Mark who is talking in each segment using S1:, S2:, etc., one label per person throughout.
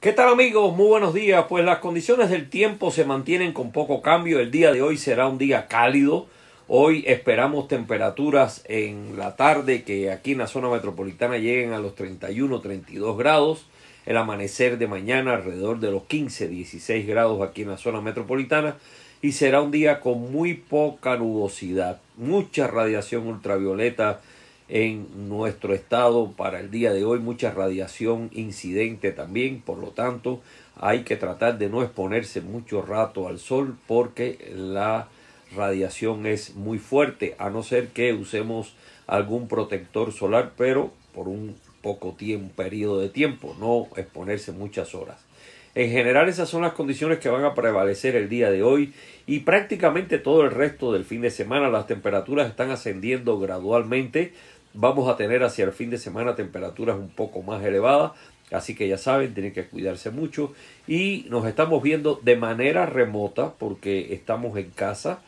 S1: ¿Qué tal amigos? Muy buenos días. Pues las condiciones del tiempo se mantienen con poco cambio. El día de hoy será un día cálido. Hoy esperamos temperaturas en la tarde que aquí en la zona metropolitana lleguen a los 31, 32 grados. El amanecer de mañana alrededor de los 15, 16 grados aquí en la zona metropolitana. Y será un día con muy poca nubosidad, mucha radiación ultravioleta en nuestro estado para el día de hoy, mucha radiación incidente también, por lo tanto hay que tratar de no exponerse mucho rato al sol porque la radiación es muy fuerte, a no ser que usemos algún protector solar, pero por un poco tiempo, periodo de tiempo, no exponerse muchas horas. En general esas son las condiciones que van a prevalecer el día de hoy y prácticamente todo el resto del fin de semana las temperaturas están ascendiendo gradualmente Vamos a tener hacia el fin de semana temperaturas un poco más elevadas, así que ya saben, tienen que cuidarse mucho. Y nos estamos viendo de manera remota, porque estamos en casa.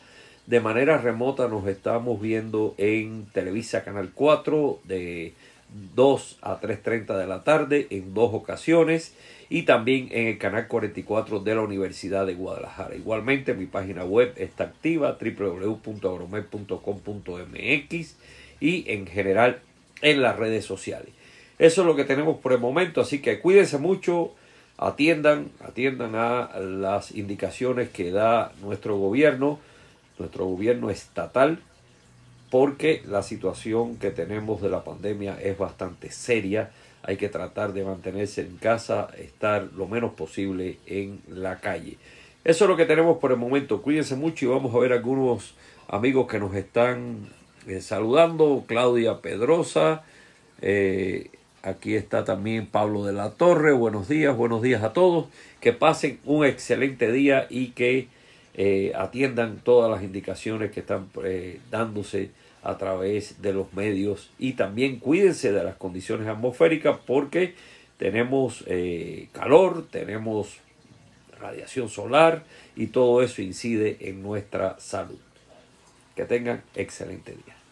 S1: De manera remota nos estamos viendo en Televisa Canal 4, de 2 a 3.30 de la tarde en dos ocasiones y también en el canal 44 de la Universidad de Guadalajara. Igualmente mi página web está activa www.agromed.com.mx y en general en las redes sociales. Eso es lo que tenemos por el momento, así que cuídense mucho, atiendan, atiendan a las indicaciones que da nuestro gobierno, nuestro gobierno estatal porque la situación que tenemos de la pandemia es bastante seria. Hay que tratar de mantenerse en casa, estar lo menos posible en la calle. Eso es lo que tenemos por el momento. Cuídense mucho y vamos a ver algunos amigos que nos están eh, saludando. Claudia Pedrosa. Eh, aquí está también Pablo de la Torre. Buenos días, buenos días a todos. Que pasen un excelente día y que eh, atiendan todas las indicaciones que están eh, dándose a través de los medios y también cuídense de las condiciones atmosféricas porque tenemos eh, calor, tenemos radiación solar y todo eso incide en nuestra salud. Que tengan excelente día.